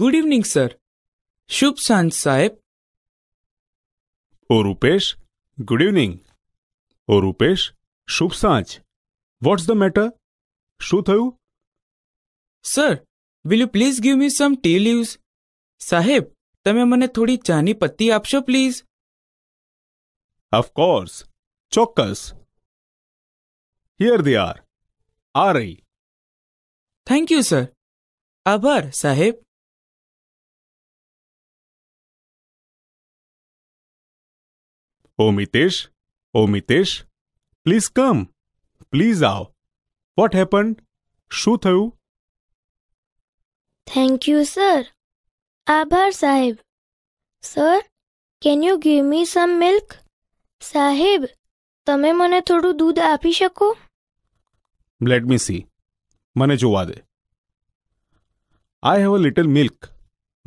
Good evening sir शुभ सांझ साहेब oh Rupesh good evening oh Rupesh શુભ સાંજ વોટ્સ ધ મેટર શું થયું sir will you please give me some tea leaves સાહેબ તમે મને થોડી ચાની પત્તી આપશો પ્લીઝ ઓફકોર્સ ચોક્કસ હિયર દે આર આ રહી થેન્ક યુ સર આભાર સાહેબ oh Mitesh oh Mitesh please come please આવ વોટ હેપન શું થયું થેન્ક યુ સર આભાર સાહેબ sir can you give me some milk સાહેબ તમે મને થોડું દૂધ આપી શકો લેટ મી સી મને જોવા દે I have a little milk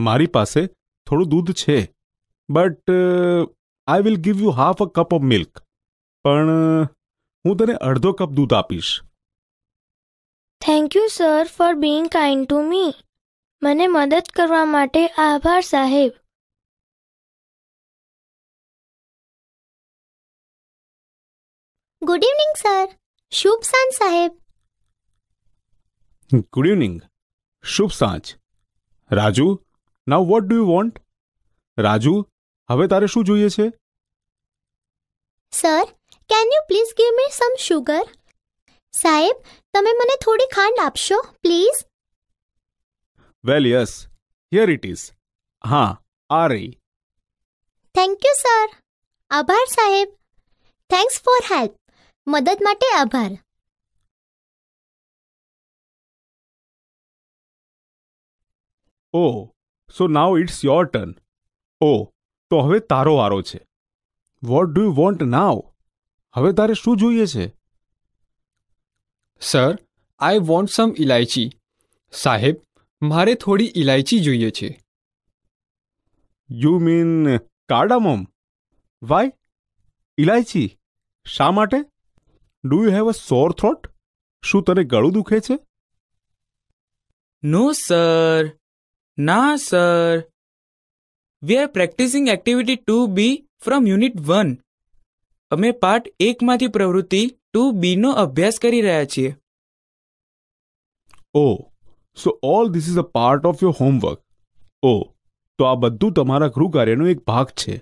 મારી પાસે થોડું દૂધ છે but I will give you half a cup of milk પણ હું તને અડધો કપ દૂધ આપીશ thank you sir for being kind to me મને મદદ કરવા માટે આભાર સાહેબ ગુડ ઇવનિંગ સર શુભ સાંજ સાહેબ ગુડ ઇવનિંગ શુભ સાંજ Raju now what do you want Raju હવે તારે શું જોઈએ છે sir can you please give me some sugar સાહેબ તમે મને થોડી ખાંડ આપશો please well yes here it is હા આ રહી થેન્ક યુ સર આભાર સાહેબ થેન્ક્સ ફોર હેલ્પ મદદ માટે આભાર Oh, so now it's your turn. Oh, તો હવે તારો વારો છે what do you want now હવે તારે શું જોઈએ છે સર આઈ વોન્ટ સમ ઇલાયચી સાહેબ મારે થોડી ઇલાયચી જોઈએ છે યુ મીન કાર્ડામોમ વાય ઇલાયચી શા માટે ડુ યુ હેવ અ સોર થ્રોટ શું તને ગળું દુખે છે નો સર ના sir we are practising activity two B from unit one અમે પાર્ટ એકમાંથી પ્રવૃત્તિ ટુ બીનો અભ્યાસ કરી રહ્યા છીએ oh so all this is a part of your homework oh તો આ બધું તમારા ગૃહ કાર્યનો એક ભાગ છે